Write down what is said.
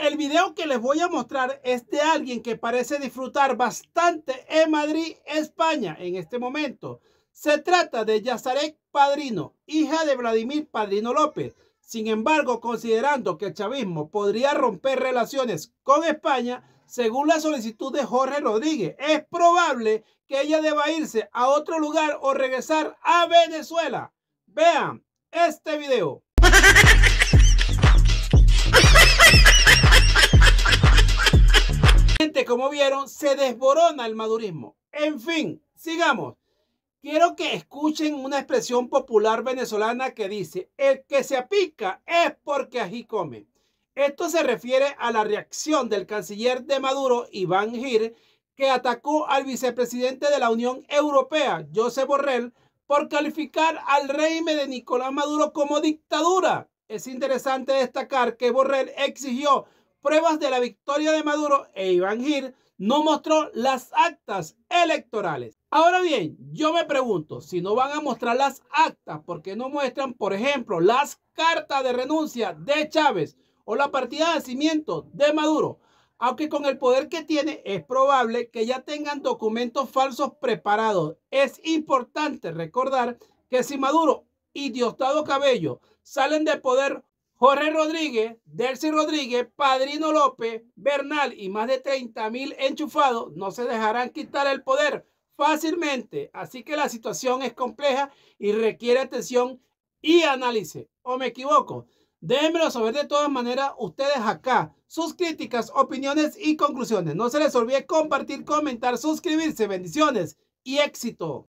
Eh, el video que les voy a mostrar es de alguien que parece disfrutar bastante en Madrid, España, en este momento. Se trata de Yazarek Padrino, hija de Vladimir Padrino López. Sin embargo, considerando que el chavismo podría romper relaciones con España, según la solicitud de Jorge Rodríguez, es probable que ella deba irse a otro lugar o regresar a Venezuela. Vean este video. como vieron, se desborona el madurismo. En fin, sigamos. Quiero que escuchen una expresión popular venezolana que dice, el que se apica es porque allí come. Esto se refiere a la reacción del canciller de Maduro, Iván Gir, que atacó al vicepresidente de la Unión Europea, Josep Borrell, por calificar al régimen de Nicolás Maduro como dictadura. Es interesante destacar que Borrell exigió pruebas de la victoria de Maduro e Iván Gil no mostró las actas electorales. Ahora bien, yo me pregunto, si no van a mostrar las actas, porque no muestran, por ejemplo, las cartas de renuncia de Chávez o la partida de nacimiento de Maduro? Aunque con el poder que tiene es probable que ya tengan documentos falsos preparados. Es importante recordar que si Maduro y Diosdado Cabello salen de poder Jorge Rodríguez, Delcy Rodríguez, Padrino López, Bernal y más de 30 mil enchufados no se dejarán quitar el poder fácilmente. Así que la situación es compleja y requiere atención y análisis. ¿O me equivoco? Déjenmelo saber de todas maneras ustedes acá. Sus críticas, opiniones y conclusiones. No se les olvide compartir, comentar, suscribirse. Bendiciones y éxito.